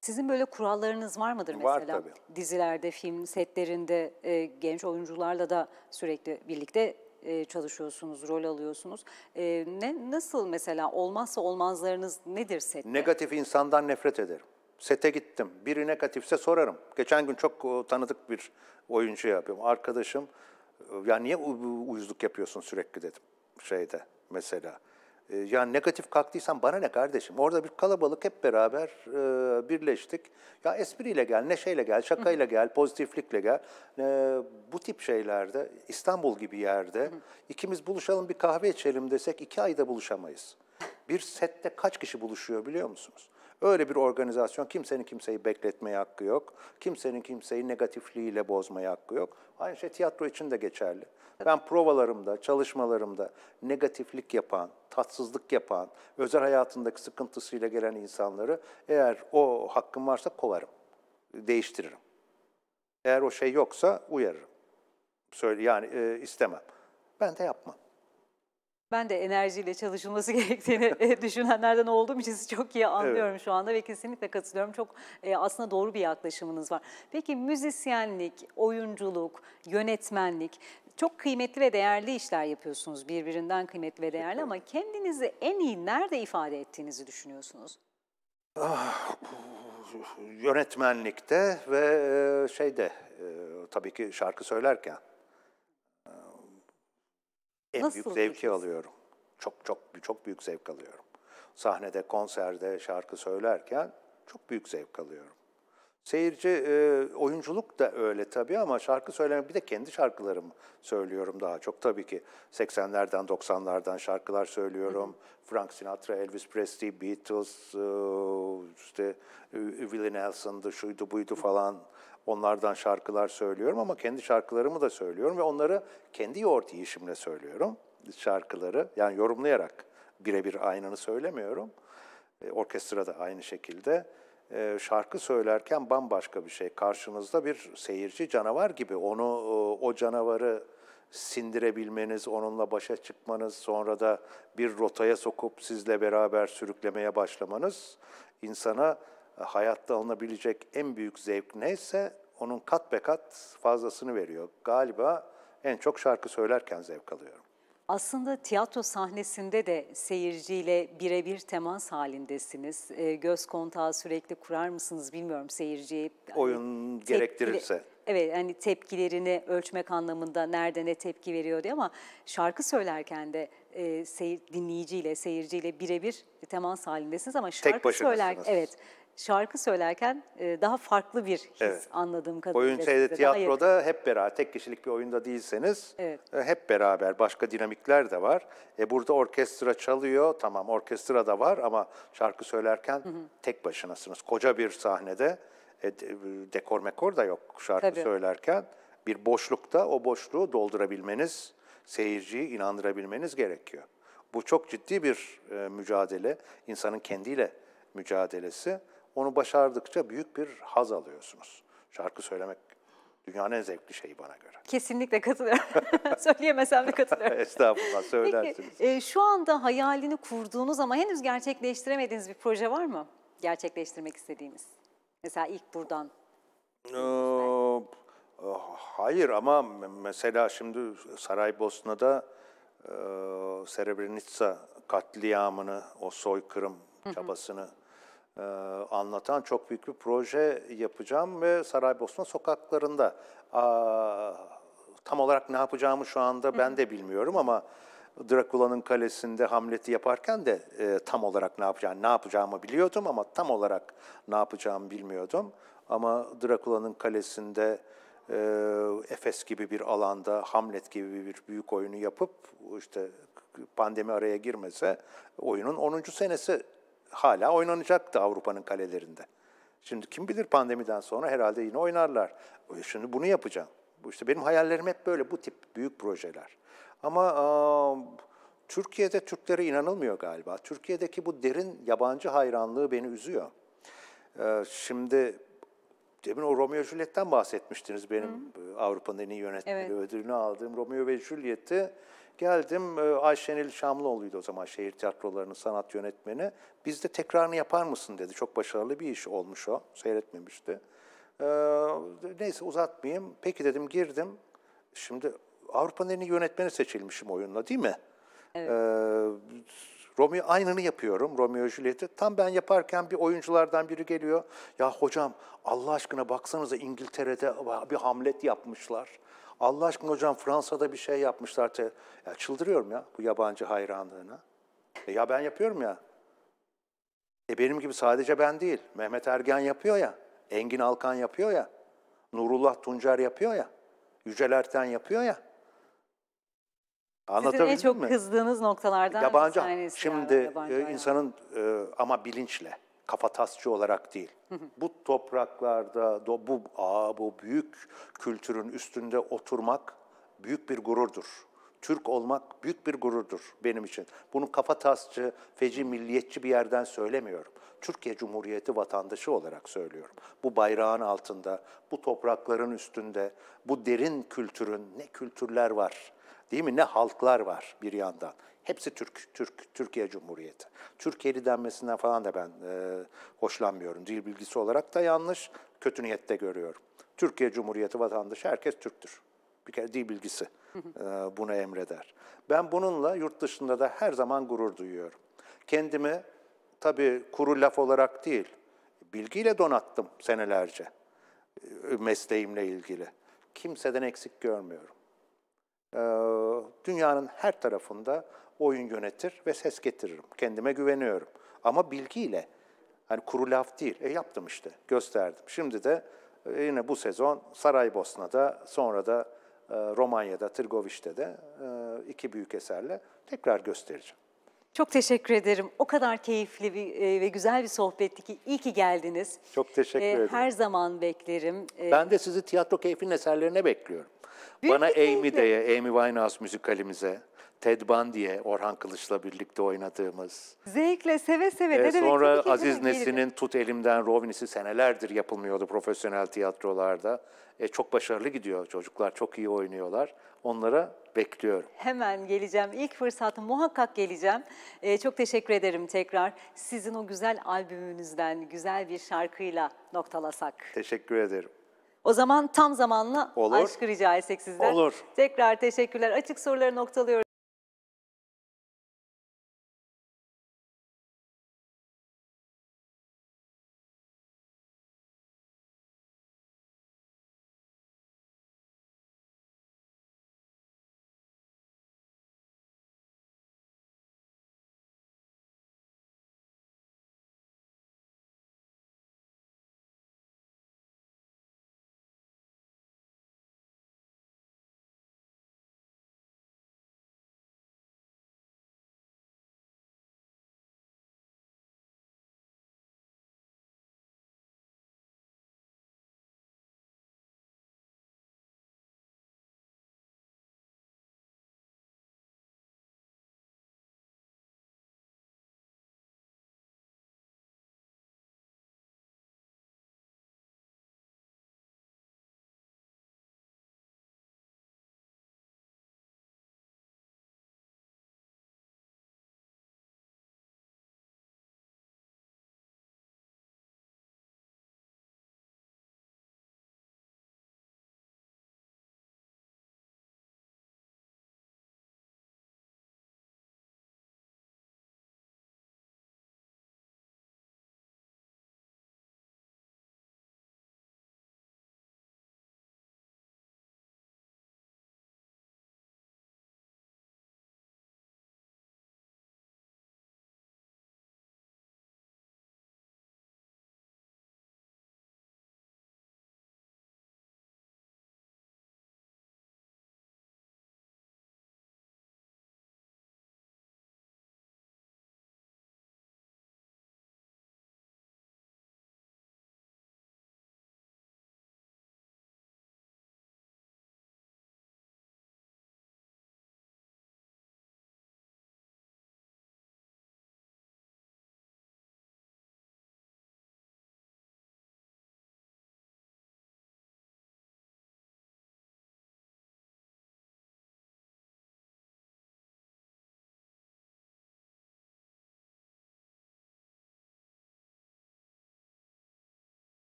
Sizin böyle kurallarınız var mıdır mesela? Var tabii. Dizilerde, film setlerinde e, genç oyuncularla da sürekli birlikte e, çalışıyorsunuz, rol alıyorsunuz. E, ne Nasıl mesela olmazsa olmazlarınız nedir sette? Negatif insandan nefret ederim. Sete gittim. Biri negatifse sorarım. Geçen gün çok o, e, tanıdık bir oyuncu yapıyorum. Arkadaşım ya niye uyuzluk yapıyorsun sürekli dedim şeyde mesela. Ee, yani negatif kalktıysan bana ne kardeşim? Orada bir kalabalık hep beraber e, birleştik. Ya espriyle gel, neşeyle gel, şakayla gel, pozitiflikle gel. E, bu tip şeylerde, İstanbul gibi yerde ikimiz buluşalım bir kahve içelim desek iki ayda buluşamayız. Bir sette kaç kişi buluşuyor biliyor musunuz? Öyle bir organizasyon kimsenin kimseyi bekletmeye hakkı yok. Kimsenin kimseyi negatifliğiyle bozmaya hakkı yok. Aynı şey tiyatro için de geçerli. Ben provalarımda, çalışmalarımda negatiflik yapan, tatsızlık yapan, özel hayatındaki sıkıntısıyla gelen insanları eğer o hakkım varsa kovarım, değiştiririm. Eğer o şey yoksa uyarırım. Söyle yani e, istemem. Ben de yapmam. Ben de enerjiyle çalışılması gerektiğini e, düşünenlerden olduğum için sizi çok iyi anlıyorum evet. şu anda ve kesinlikle katılıyorum. Çok e, aslında doğru bir yaklaşımınız var. Peki müzisyenlik, oyunculuk, yönetmenlik çok kıymetli ve değerli işler yapıyorsunuz birbirinden kıymetli ve değerli ama kendinizi en iyi nerede ifade ettiğinizi düşünüyorsunuz? Ah, yönetmenlikte ve e, şeyde tabii ki şarkı söylerken en Nasıl büyük zevki alıyorum. Çok çok çok büyük zevk alıyorum. Sahnede, konserde şarkı söylerken çok büyük zevk alıyorum. Seyirci, e, oyunculuk da öyle tabii ama şarkı söylemek, bir de kendi şarkılarımı söylüyorum daha çok. Tabii ki 80'lerden, 90'lardan şarkılar söylüyorum. Hı hı. Frank Sinatra, Elvis Presley, Beatles, e, işte e, Willie Nelson'dı, şuydu buydu falan. Hı onlardan şarkılar söylüyorum ama kendi şarkılarımı da söylüyorum ve onları kendi yoğurt yiyişimle söylüyorum şarkıları. Yani yorumlayarak birebir aynını söylemiyorum. E, orkestra da aynı şekilde e, şarkı söylerken bambaşka bir şey. Karşınızda bir seyirci canavar gibi onu o canavarı sindirebilmeniz, onunla başa çıkmanız, sonra da bir rotaya sokup sizle beraber sürüklemeye başlamanız insana hayatta alınabilecek en büyük zevk neyse onun kat be kat fazlasını veriyor. Galiba en çok şarkı söylerken zevk alıyorum. Aslında tiyatro sahnesinde de seyirciyle birebir temas halindesiniz. E, göz kontağı sürekli kurar mısınız bilmiyorum seyirciye. Hani Oyun hani, gerektirirse. evet hani tepkilerini ölçmek anlamında nerede ne tepki veriyor diye ama şarkı söylerken de e, seyir, dinleyiciyle, seyirciyle birebir temas halindesiniz ama şarkı Tek söylerken evet şarkı söylerken e, daha farklı bir his evet. anladığım kadarıyla. Oyun şeyde tiyatroda daha hep beraber, tek kişilik bir oyunda değilseniz evet. E, hep beraber başka dinamikler de var. E, burada orkestra çalıyor, tamam orkestra da var ama şarkı söylerken hı hı. tek başınasınız. Koca bir sahnede e, e dekor mekor da yok şarkı Tabii. söylerken. Bir boşlukta o boşluğu doldurabilmeniz, seyirciyi inandırabilmeniz gerekiyor. Bu çok ciddi bir e, mücadele, insanın kendiyle mücadelesi. Onu başardıkça büyük bir haz alıyorsunuz. Şarkı söylemek dünyanın en zevkli şeyi bana göre. Kesinlikle katılıyorum. Söyleyemesem de katılıyorum. Estağfurullah söylersiniz. Peki e, şu anda hayalini kurduğunuz ama henüz gerçekleştiremediğiniz bir proje var mı? Gerçekleştirmek istediğiniz. Mesela ilk buradan. Ee, hayır ama mesela şimdi Saraybosna'da e, Srebrenica katliamını, o soykırım çabasını... Hı hı e, anlatan çok büyük bir proje yapacağım ve Saraybosna sokaklarında tam olarak ne yapacağımı şu anda ben de bilmiyorum ama Drakula'nın kalesinde Hamlet'i yaparken de e, tam olarak ne yapacağım, ne yapacağımı biliyordum ama tam olarak ne yapacağımı bilmiyordum. Ama Drakula'nın kalesinde e, Efes gibi bir alanda Hamlet gibi bir büyük oyunu yapıp işte pandemi araya girmese oyunun 10. senesi hala oynanacaktı Avrupa'nın kalelerinde. Şimdi kim bilir pandemiden sonra herhalde yine oynarlar. E, şimdi bunu yapacağım. İşte benim hayallerim hep böyle bu tip büyük projeler. Ama e, Türkiye'de Türklere inanılmıyor galiba. Türkiye'deki bu derin yabancı hayranlığı beni üzüyor. E, şimdi demin o Romeo Juliet'ten bahsetmiştiniz benim e, Avrupa'nın en iyi yönetmeni evet. ödülünü aldığım Romeo ve Juliet'i Geldim e, Ayşenil Şamlıoğlu'ydu o zaman şehir tiyatrolarının sanat yönetmeni. Bizde tekrarını yapar mısın dedi. Çok başarılı bir iş olmuş o. Seyretmemişti. Ee, neyse uzatmayayım. Peki dedim girdim. Şimdi Avrupa'nın en iyi yönetmeni seçilmişim oyunla değil mi? Evet. Ee, Romeo aynını yapıyorum Romeo Juliet'i. Tam ben yaparken bir oyunculardan biri geliyor. Ya hocam Allah aşkına baksanıza İngiltere'de bir Hamlet yapmışlar. Allah aşkına hocam Fransa'da bir şey yapmışlar. Te... Ya çıldırıyorum ya bu yabancı hayranlığına. E ya ben yapıyorum ya. E benim gibi sadece ben değil. Mehmet Ergen yapıyor ya. Engin Alkan yapıyor ya. Nurullah Tuncer yapıyor ya. Yücel Erten yapıyor ya. Anlatabildim Sizin en çok mi? kızdığınız noktalardan yabancı, bir tanesi. Şimdi yabancı e, insanın e, ama bilinçle kafatasçı olarak değil. Bu topraklarda, bu, aa, bu büyük kültürün üstünde oturmak büyük bir gururdur. Türk olmak büyük bir gururdur benim için. Bunu kafatasçı, feci, milliyetçi bir yerden söylemiyorum. Türkiye Cumhuriyeti vatandaşı olarak söylüyorum. Bu bayrağın altında, bu toprakların üstünde, bu derin kültürün ne kültürler var. Değil mi? Ne halklar var bir yandan. Hepsi Türk, Türk, Türkiye Cumhuriyeti. Türkiye'li denmesinden falan da ben e, hoşlanmıyorum. Dil bilgisi olarak da yanlış, kötü niyette görüyorum. Türkiye Cumhuriyeti vatandaşı herkes Türktür. Bir kere dil bilgisi e, bunu emreder. Ben bununla yurt dışında da her zaman gurur duyuyorum. Kendimi tabii kuru laf olarak değil, bilgiyle donattım senelerce e, mesleğimle ilgili. Kimseden eksik görmüyorum. Ee, dünyanın her tarafında oyun yönetir ve ses getiririm. Kendime güveniyorum. Ama bilgiyle, hani kuru laf değil. E yaptım işte, gösterdim. Şimdi de e, yine bu sezon Saraybosna'da, sonra da e, Romanya'da, Tırgoviş'te de e, iki büyük eserle tekrar göstereceğim. Çok teşekkür ederim. O kadar keyifli bir, ve güzel bir sohbetti ki iyi ki geldiniz. Çok teşekkür ederim. Her zaman beklerim. Ben de sizi tiyatro keyfinin eserlerine bekliyorum. Büyük Bana Amy diye, Amy Winehouse müzikalimize, Ted Bundy'e Orhan Kılıç'la birlikte oynadığımız. Zevkle, seve seve. Ee, ne sonra demek, Aziz Nesin'in Tut Elimden Rovinisi senelerdir yapılmıyordu profesyonel tiyatrolarda. E, çok başarılı gidiyor çocuklar, çok iyi oynuyorlar. Onlara bekliyorum. Hemen geleceğim. İlk fırsatı muhakkak geleceğim. Ee, çok teşekkür ederim tekrar. Sizin o güzel albümünüzden güzel bir şarkıyla noktalasak. Teşekkür ederim. O zaman tam zamanlı Olur. aşkı rica etsek sizden. Olur. Tekrar teşekkürler. Açık soruları noktalıyoruz.